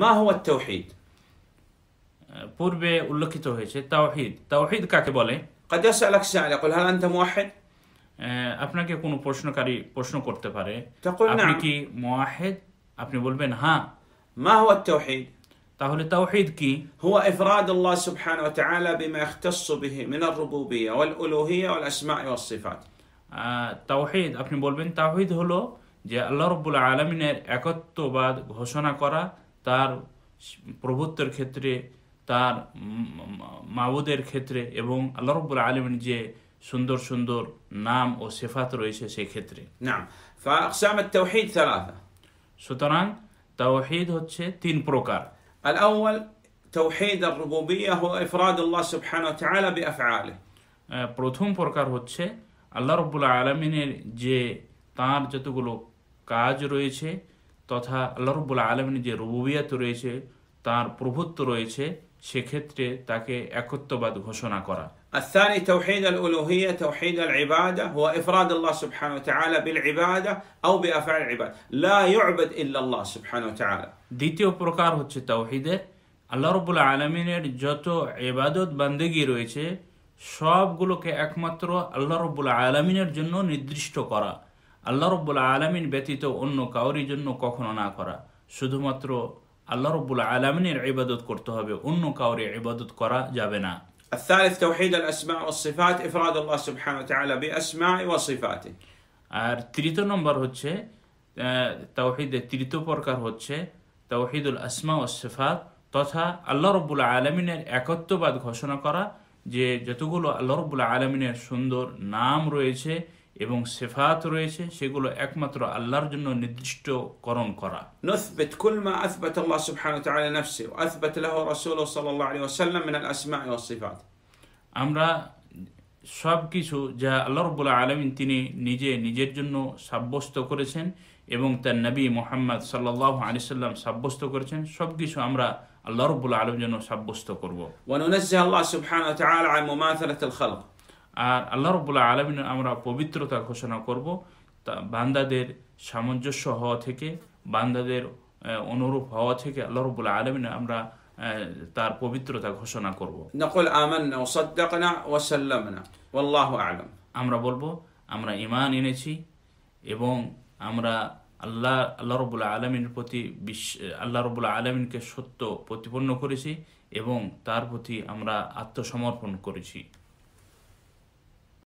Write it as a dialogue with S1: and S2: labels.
S1: ما هو التوحيد পূর্বে উল্লেখিত হয়েছে তাওহিদ তাওহিদ কাকে قد يسألك سائل يقول هل أنت موحد আপনাকে কোনো প্রশ্নকারী প্রশ্ন করতে পারে আপনি نعم. কি মুওয়াহিদ আপনি বলবেন হ্যাঁ ما هو التوحيد তাহলে তাওহীদ কি هو إفراد الله سبحانه وتعالى بما يختص به من الربوبية والألوهية والأسماء والصفات তাওহীদ আপনি বলবেন তাওহীদ হলো যে আল্লাহ রব্বুল আলামিনের একত্ববাদ ঘোষণা করা তার প্রভুত্বের ক্ষেত্রে তার মাবুদের ক্ষেত্রে এবং আল্লাহ রব্বুল আলমের যে সুন্দর সুন্দর নাম ও সেফাত রয়েছে সেই ক্ষেত্রে সুতরাং তাওহিদ হচ্ছে তিন প্রকার
S2: الأول توحيد الربوبية هو إفراد الله سبحانه وتعالى
S1: بأفعاله প্রথম প্রকার হচ্ছে আল্লাহ রব্বুল আলমিনের যে তার যতগুলো কাজ রয়েছে তথা আল্লাহ রব্বুল আলমিনের যে রুবিয়াত রয়েছে তার প্রভুত্ব রয়েছে সেক্ষেত্রে তাকে একত্ববাদ ঘোষণা করা الثاني توحيد الألوهية توحيد العبادة هو إفراد الله سبحانه وتعالى بالعبادة أو بأفعال العباد لا يعبد إلا الله سبحانه وتعالى দ্বিতীয় প্রকার হচ্ছে তাওহীদের আল্লাহ রাব্বুল আলামিনের যত ইবাদত বান্দেগি রয়েছে সবগুলোকে একমাত্র আল্লাহ রাব্বুল আলামিনের জন্য নির্দিষ্ট করা আল্লাহ রব্বুল আলমিন ব্যতীত অন্য কাউরির জন্য কখনো না করা শুধুমাত্র আল্লাহ রব্বুল আলমিনের ইবাদত করতে হবে অন্য কাউরি ইবাদত করা যাবে না الثالث توحيد الأسماء والصفات إفراد الله سبحانه وتعالى بأسماء وصفاته আর তৃতীয় নম্বর হচ্ছে তাওহিদের তৃতীয় প্রকার হচ্ছে তাওহিদুল আসমা ও সিফাত তথা আল্লাহ রব্বুল আলমিনের একত্ববাদ ঘোষণা করা যে যতগুলো আল্লাহ রব্বুল আলমিনের সুন্দর নাম রয়েছে এবং সিফাত রয়েছে সেগুলো একমাত্র আল্লাহর জন্য নির্দিষ্ট করণ করা
S2: نثبت كل ما اثبت الله سبحانه وتعالى نفسه واثبت له رسوله صلى الله عليه وسلم من الاسماء والصفات
S1: আমরা সব কিছু যা আল্লাহ রাব্বুল আলামিন তিনি নিজে নিজের জন্য সাব্যস্ত করেছেন এবং তার নবী মুহাম্মদ মোহাম্মদ সাল্লাহ আলিয়াল্লাম সাব্যস্ত করেছেন সব কিছু আমরা আল্লাহ রাব্বুল আলম জন্য সাব্যস্ত করব করবো আর আল্লাহ রবুল্লা আলমিন আমরা পবিত্রতা ঘোষণা করব তা বান্দাদের সামঞ্জস্য হওয়া থেকে বান্দাদের অনুরূপ হওয়া থেকে আল্লাহ রবুল্লা আলমিন আমরা তার পবিত্রতা ঘোষণা করব নকল আমান্না আমরা বলবো আমরা ইমান এনেছি এবং আমরা আল্লাহ আল্লাহ রবুল্লাহ আলমিনের প্রতি বিশ্ব আল্লাহ রবুল্লাহ আলমিনকে সত্য প্রতিপন্ন করেছি এবং তার প্রতি আমরা আত্মসমর্পণ করেছি